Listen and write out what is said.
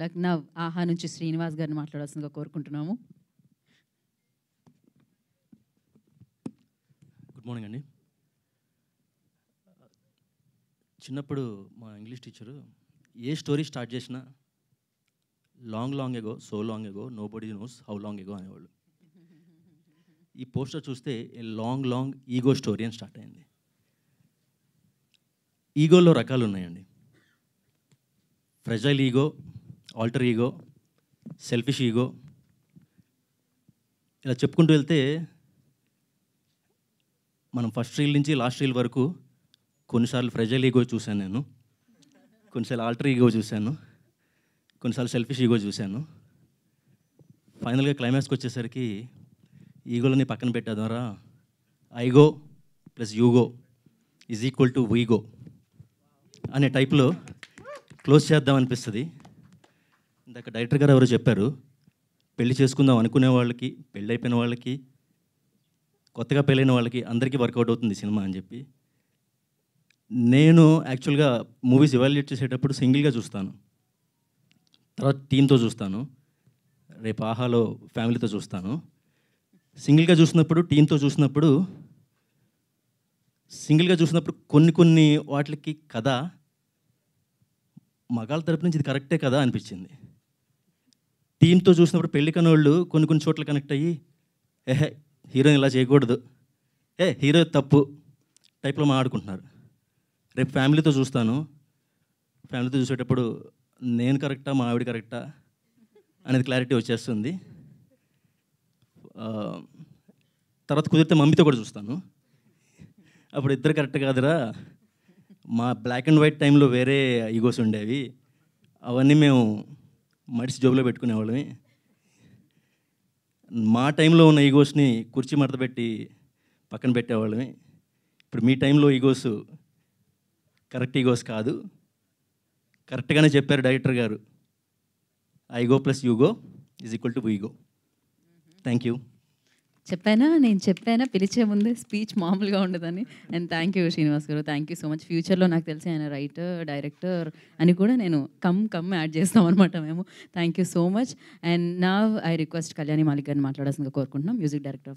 లక్నవ్ ఆహా నుంచి శ్రీనివాస్ గారిని మాట్లాడాల్సిందిగా కోరుకుంటున్నాము గుడ్ మార్నింగ్ అండి చిన్నప్పుడు మా ఇంగ్లీష్ టీచరు ఏ స్టోరీ స్టార్ట్ చేసినా long long ago so long ago nobody knows how long ago అనేవాళ్ళు ఈ పోస్టర్ చూస్తే లాంగ్ లాంగ్ ఈగో స్టోరీ అని స్టార్ట్ అయింది ఈగోలో రకాలు ఉన్నాయండి fragile ego alter ego selfish ego ఇలా చెప్పుకుంటూ వెళ్తే మనం ఫస్ట్ రీల్ నుంచి లాస్ట్ రీల్ వరకు కొన్నిసార్లు ఫ్రెజల్ ఈగో చూశాను నేను కొన్నిసార్లు ఆల్టర్ ఈగో చూశాను కొన్నిసార్లు సెల్ఫిష్ ఈగో చూశాను ఫైనల్గా క్లైమాక్స్కి వచ్చేసరికి ఈగోలని పక్కన పెట్టే ద్వారా I go plus you go is equal to we go అనే టైప్లో క్లోజ్ చేద్దాం అనిపిస్తుంది ఇందాక డైరెక్టర్ గారు ఎవరు చెప్పారు పెళ్లి చేసుకుందాం అనుకునే వాళ్ళకి పెళ్ళి అయిపోయిన వాళ్ళకి కొత్తగా పెళ్ళైన వాళ్ళకి అందరికీ వర్కౌట్ అవుతుంది సినిమా అని చెప్పి నేను యాక్చువల్గా మూవీస్ ఇవాల్యుయేట్ చేసేటప్పుడు సింగిల్గా చూస్తాను తర్వాత టీంతో చూస్తాను రేపు ఆహాలో ఫ్యామిలీతో చూస్తాను సింగిల్గా చూసినప్పుడు టీంతో చూసినప్పుడు సింగిల్గా చూసినప్పుడు కొన్ని కొన్ని వాటికి కథ మగాళ్ళ తరపు నుంచి ఇది కరెక్టే కదా అనిపించింది టీంతో చూసినప్పుడు పెళ్లి కనోళ్ళు కొన్ని కొన్ని చోట్ల కనెక్ట్ అయ్యి ఏ హీరోయిన్ ఇలా చేయకూడదు ఏ హీరో తప్పు టైప్లో మాట్లాడుకుంటున్నారు రేపు ఫ్యామిలీతో చూస్తాను ఫ్యామిలీతో చూసేటప్పుడు నేను కరెక్టా మా ఆవిడ కరెక్టా అనేది క్లారిటీ వచ్చేస్తుంది తర్వాత కుదిరితే మమ్మీతో కూడా చూస్తాను అప్పుడు ఇద్దరు కరెక్ట్ కాదురా మా బ్లాక్ అండ్ వైట్ టైంలో వేరే ఈగోస్ ఉండేవి అవన్నీ మేము మడిసి జోబులో పెట్టుకునేవాళ్ళని మా టైంలో ఉన్న ఈగోస్ని కుర్చీ మడత పెట్టి పక్కన పెట్టేవాళ్ళని ఇప్పుడు మీ టైంలో ఈగోస్ కరెక్ట్ ఈగోస్ కాదు కరెక్ట్గానే చెప్పారు డైరెక్టర్ గారు I go plus you go is equal to we go thank you చెప్పానా నేను చెప్పానా పిలిచే ముందే స్పీచ్ మామూలుగా ఉండదని అండ్ థ్యాంక్ యూ శ్రీనివాస్ గారు థ్యాంక్ యూ సో మచ్ ఫ్యూచర్లో నాకు తెలిసి ఆయన రైటర్ డైరెక్టర్ అని కూడా నేను కమ్ కమ్ యాడ్ చేస్తాం అనమాట మేము thank you so much and నా ఐ రిక్వెస్ట్ కళ్యాణి మాలిక్ గారిని మాట్లాడాల్సిందిగా కోరుకుంటున్నాం మ్యూజిక్ డైరెక్టర్